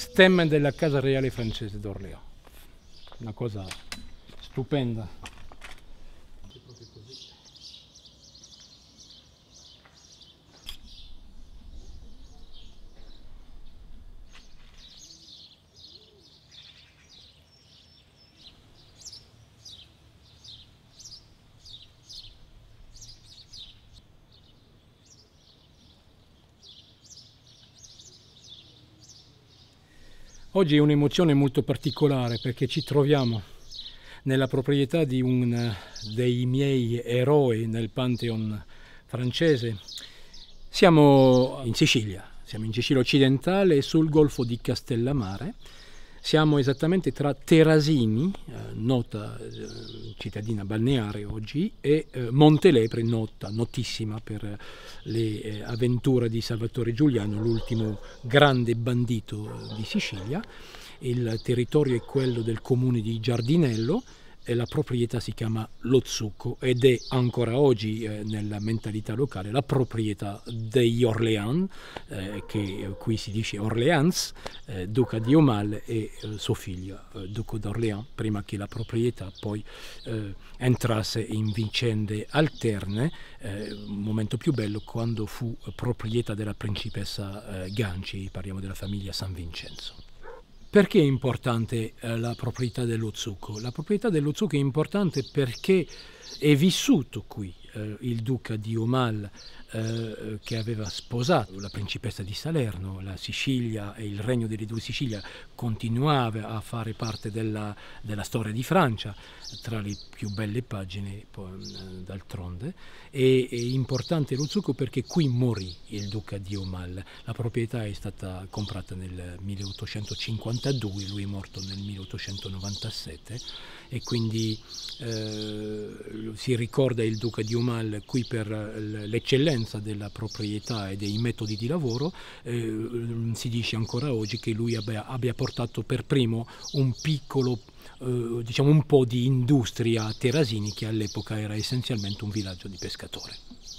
stemma della Casa Reale francese d'Orléans. Una cosa stupenda. Oggi è un'emozione molto particolare perché ci troviamo nella proprietà di un eh, dei miei eroi nel Pantheon francese. Siamo in Sicilia, siamo in Sicilia occidentale sul golfo di Castellamare siamo esattamente tra Terasini, eh, nota eh, cittadina balneare oggi, e eh, Montelepre, nota, notissima per eh, le eh, avventure di Salvatore Giuliano, l'ultimo grande bandito eh, di Sicilia. Il territorio è quello del comune di Giardinello, la proprietà si chiama lo zucco ed è ancora oggi eh, nella mentalità locale la proprietà degli Orleans, eh, che qui si dice Orleans, eh, duca di Omal e eh, suo figlio, eh, duca d'Orléans, prima che la proprietà poi eh, entrasse in vicende alterne, un momento più bello quando fu proprietà della principessa Ganci, parliamo della famiglia San Vincenzo. Perché è importante eh, la proprietà dello zucco? La proprietà dello zucco è importante perché è vissuto qui, eh, il duca di Omal eh, eh, che aveva sposato la principessa di Salerno, la Sicilia e il regno delle due Sicilie continuava a fare parte della, della storia di Francia, tra le più belle pagine eh, d'altronde. E, è importante lo zucco perché qui morì il duca di Omal, la proprietà è stata comprata nel 1852, lui è morto nel 1897 e quindi eh, si ricorda il duca di Omal Jumal qui per eh, l'eccellenza della proprietà e dei metodi di lavoro, eh, mm, si dice ancora oggi che lui abbia, abbia portato per primo un piccolo eh, diciamo un po' di industria a Terasini che all'epoca era essenzialmente un villaggio di pescatori.